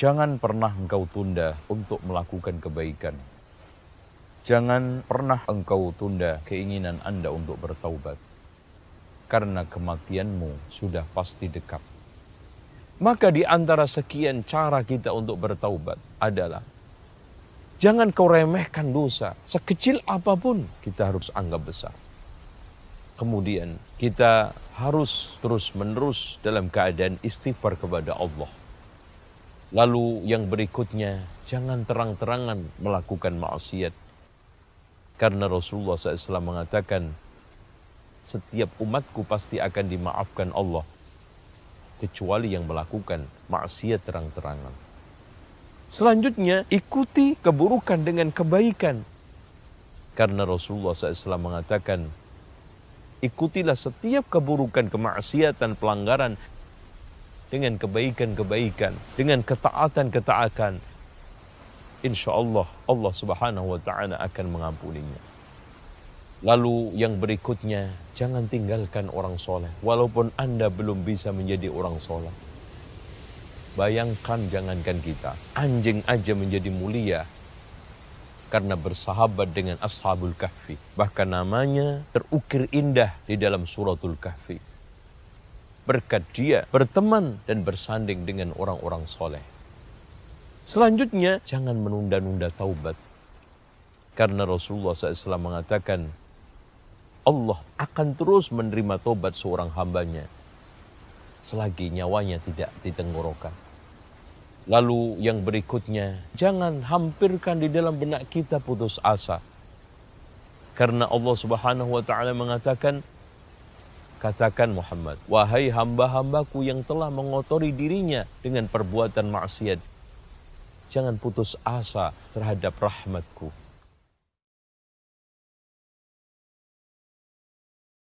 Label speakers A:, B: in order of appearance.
A: Jangan pernah engkau tunda untuk melakukan kebaikan. Jangan pernah engkau tunda keinginan Anda untuk bertaubat, karena kematianmu sudah pasti dekat. Maka di antara sekian cara kita untuk bertaubat adalah jangan kau remehkan dosa, sekecil apapun kita harus anggap besar. Kemudian kita harus terus-menerus dalam keadaan istighfar kepada Allah Lalu yang berikutnya, jangan terang-terangan melakukan maksiat. Karena Rasulullah SAW mengatakan, setiap umatku pasti akan dimaafkan Allah. Kecuali yang melakukan maksiat terang-terangan. Selanjutnya, ikuti keburukan dengan kebaikan. Karena Rasulullah SAW mengatakan, ikutilah setiap keburukan, kemaksiatan, pelanggaran dengan kebaikan-kebaikan, dengan ketaatan-ketaatan. Insya Allah, Allah subhanahu wa ta'ala akan mengampuninya. Lalu yang berikutnya, jangan tinggalkan orang soleh. Walaupun Anda belum bisa menjadi orang soleh. Bayangkan jangankan kita, anjing aja menjadi mulia karena bersahabat dengan Ashabul Kahfi. Bahkan namanya terukir indah di dalam suratul Kahfi berkat dia berteman dan bersanding dengan orang-orang soleh. Selanjutnya, jangan menunda-nunda taubat. Karena Rasulullah SAW mengatakan, Allah akan terus menerima taubat seorang hambanya selagi nyawanya tidak ditenggorokan. Lalu yang berikutnya, jangan hampirkan di dalam benak kita putus asa. Karena Allah Subhanahu wa taala mengatakan, Katakan Muhammad, wahai hamba-hambaku yang telah mengotori dirinya dengan perbuatan maksiat. Jangan putus asa terhadap rahmatku.